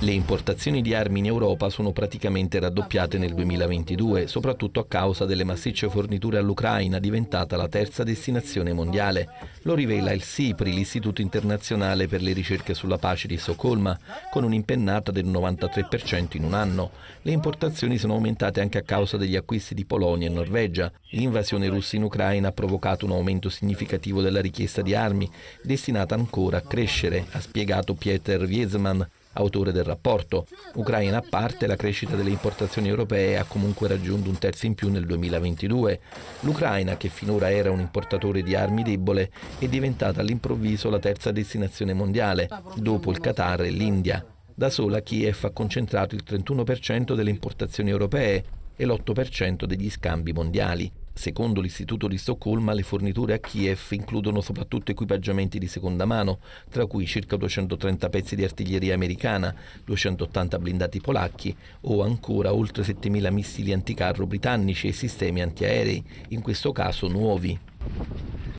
Le importazioni di armi in Europa sono praticamente raddoppiate nel 2022, soprattutto a causa delle massicce forniture all'Ucraina, diventata la terza destinazione mondiale. Lo rivela il SIPRI, l'Istituto internazionale per le ricerche sulla pace di Stoccolma, con un'impennata del 93% in un anno. Le importazioni sono aumentate anche a causa degli acquisti di Polonia e Norvegia. L'invasione russa in Ucraina ha provocato un aumento significativo della richiesta di armi, destinata ancora a crescere, ha spiegato Pieter Wiesmann, autore del rapporto. Ucraina a parte, la crescita delle importazioni europee ha comunque raggiunto un terzo in più nel 2022. L'Ucraina, che finora era un importatore di armi debole, è diventata all'improvviso la terza destinazione mondiale, dopo il Qatar e l'India. Da sola Kiev ha concentrato il 31% delle importazioni europee e l'8% degli scambi mondiali. Secondo l'Istituto di Stoccolma, le forniture a Kiev includono soprattutto equipaggiamenti di seconda mano, tra cui circa 230 pezzi di artiglieria americana, 280 blindati polacchi o ancora oltre 7.000 missili anticarro britannici e sistemi antiaerei, in questo caso nuovi.